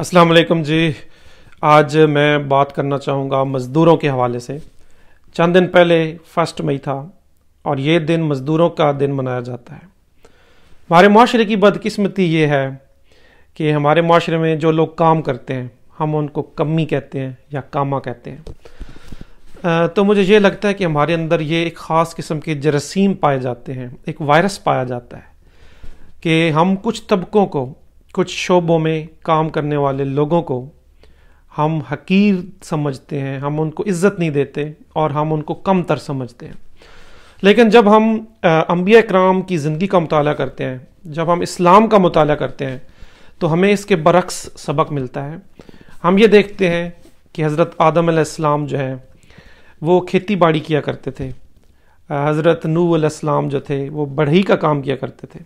अस्सलाम वालेकुम जी आज मैं बात करना चाहूँगा मज़दूरों के हवाले से चंद दिन पहले फर्स्ट मई था और ये दिन मज़दूरों का दिन मनाया जाता है हमारे माशरे की बदकिस्मती ये है कि हमारे माशरे में जो लोग काम करते हैं हम उनको कमी कहते हैं या कामा कहते हैं तो मुझे ये लगता है कि हमारे अंदर ये एक ख़ास किस्म के जरासीम पाए जाते हैं एक वायरस पाया जाता है कि हम कुछ तबकों को कुछ शोबों में काम करने वाले लोगों को हम हकीर समझते हैं हम उनको इज़्ज़त नहीं देते और हम उनको कम तर समझते हैं लेकिन जब हम अम्बिया कराम की ज़िंदगी का मताल करते हैं जब हम इस्लाम का मताल करते हैं तो हमें इसके बरक्स सबक मिलता है हम ये देखते हैं कि हज़रत आदम इस्लाम जो है वो खेती बाड़ी किया करते थे हज़रत नू आलाम जो थे वो बढ़ई का काम किया करते थे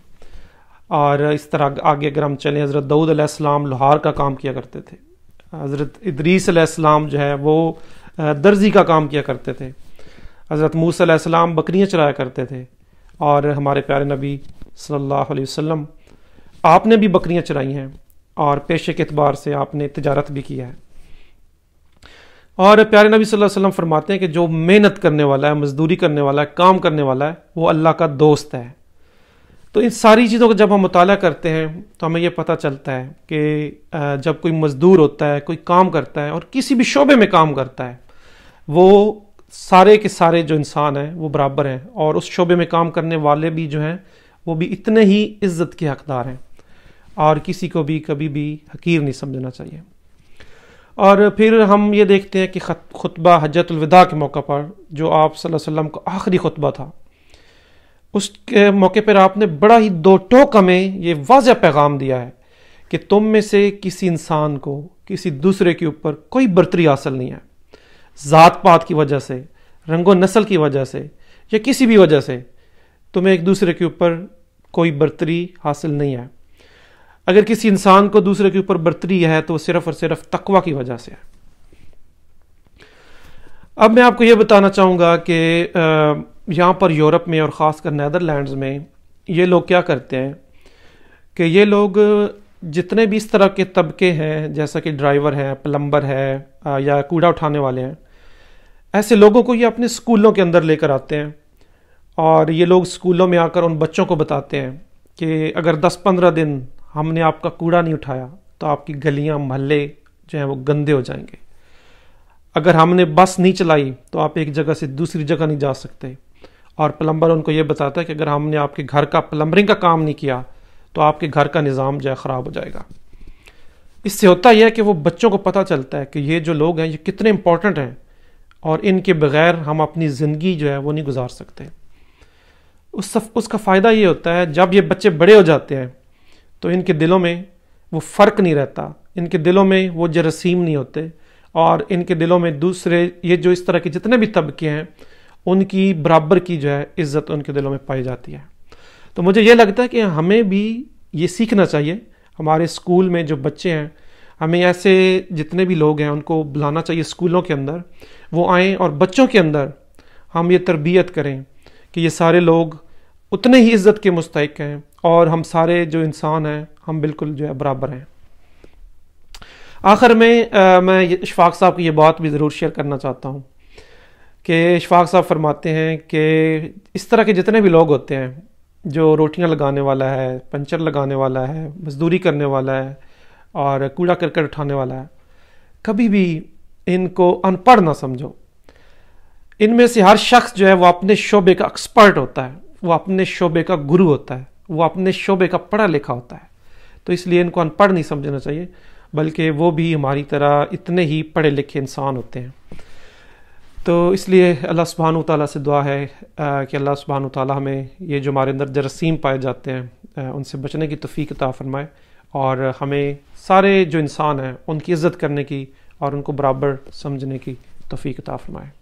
और इस तरह आगे अगर हम चलें हज़रत दऊद अलैहिस्सलाम लोहार का काम किया करते थे हज़रत इदरीसम जो है वो दर्जी का काम किया करते थे हज़रत मूसम बकरियाँ चलाया करते थे और हमारे प्यारे नबी सल्लल्लाहु अलैहि वसल्लम आपने भी बकरियाँ चलाई हैं और पेशे के अतबार से आपने तजारत भी किया है और प्यारे नबी सल्लल्लाहु अलैहि वसल्लम फरमाते हैं कि जो मेहनत करने वाला है मजदूरी करने वाला है काम करने वाला है वो अल्लाह का दोस्त है तो इन सारी चीज़ों का जब हम मुताल करते हैं तो हमें यह पता चलता है कि जब कोई मज़दूर होता है कोई काम करता है और किसी भी शोबे में काम करता है वो सारे के सारे जो इंसान हैं वो बराबर हैं और उस शोबे में काम करने वाले भी जो हैं वो भी इतने ही इज्जत के हकदार हैं और किसी को भी कभी भी हकीर नहीं समझना चाहिए और फिर हम ये देखते हैं कि खुतबा हजरतलविदा के मौका पर जो आप सल्लल्लाहु अलैहि वसल्लम का आखिरी खुतबा था उसके मौके पर आपने बड़ा ही दो टोक हमें ये वाजह पैगाम दिया है कि तुम में से किसी इंसान को किसी दूसरे के ऊपर कोई बर्तरी हासिल नहीं है ज़ात पात की वजह से रंगो नस्ल की वजह से या किसी भी वजह से तुम्हें एक दूसरे के ऊपर कोई बर्तरी हासिल नहीं है अगर किसी इंसान को दूसरे के ऊपर बर्तरी है तो सिर्फ और सिर्फ तकवा की वजह से है अब मैं आपको यह बताना चाहूँगा कि यहाँ पर यूरोप में और ख़ास कर नैदरलैंड्स में ये लोग क्या करते हैं कि ये लोग जितने भी इस तरह के तबके हैं जैसा कि ड्राइवर हैं प्लम्बर है या कूड़ा उठाने वाले हैं ऐसे लोगों को ये अपने स्कूलों के अंदर लेकर आते हैं और ये लोग स्कूलों में आकर उन बच्चों को बताते हैं कि अगर 10-15 दिन हमने आपका कूड़ा नहीं उठाया तो आपकी गलियां महल्ले जो हैं वो गंदे हो जाएंगे अगर हमने बस नहीं चलाई तो आप एक जगह से दूसरी जगह नहीं जा सकते और प्लम्बर उनको ये बताता है कि अगर हमने आपके घर का प्लम्बरिंग का काम नहीं किया तो आपके घर का निज़ाम जो है ख़राब हो जाएगा इससे होता यह है कि वो बच्चों को पता चलता है कि ये जो लोग हैं ये कितने इम्पोर्टेंट हैं और इनके बगैर हम अपनी ज़िंदगी जो है वो नहीं गुजार सकते उस सफ, उसका फ़ायदा ये होता है जब ये बच्चे बड़े हो जाते हैं तो इनके दिलों में वो फ़र्क नहीं रहता इनके दिलों में वो जरसीम नहीं होते और इनके दिलों में दूसरे ये जो इस तरह के जितने भी तबके हैं उनकी बराबर की जो है इज़्ज़त उनके दिलों में पाई जाती है तो मुझे ये लगता है कि हमें भी ये सीखना चाहिए हमारे स्कूल में जो बच्चे हैं हमें ऐसे जितने भी लोग हैं उनको बुलाना चाहिए स्कूलों के अंदर वो आएँ और बच्चों के अंदर हम ये तरबियत करें कि ये सारे लोग उतने ही इज्जत के मुस्तक हैं और हम सारे जो इंसान हैं हम बिल्कुल जो है बराबर हैं आखिर में आ, मैं इशफाक साहब की ये बात भी ज़रूर शेयर करना चाहता हूँ कि शफाक साहब फरमाते हैं कि इस तरह के जितने भी लोग होते हैं जो रोटियां लगाने वाला है पंचर लगाने वाला है मजदूरी करने वाला है और कूड़ा करकट उठाने वाला है कभी भी इनको अनपढ़ ना समझो इनमें से हर शख्स जो है वो अपने शोबे का एक्सपर्ट होता है वो अपने शोबे का गुरु होता है वो अपने शोबे का पढ़ा लिखा होता है तो इसलिए इनको अनपढ़ नहीं समझना चाहिए बल्कि वो भी हमारी तरह इतने ही पढ़े लिखे इंसान होते हैं तो इसलिए अल्लाह सुबहान ताली से दुआ है कि अल्लाह सुबहान ताली हमें ये जो हमारे अंदर जरासीम पाए जाते हैं उनसे बचने की तफ़ीक ता फरमाए और हमें सारे जो इंसान हैं उनकी इज़्ज़त करने की और उनको बराबर समझने की तफ़ीक ता फरमाए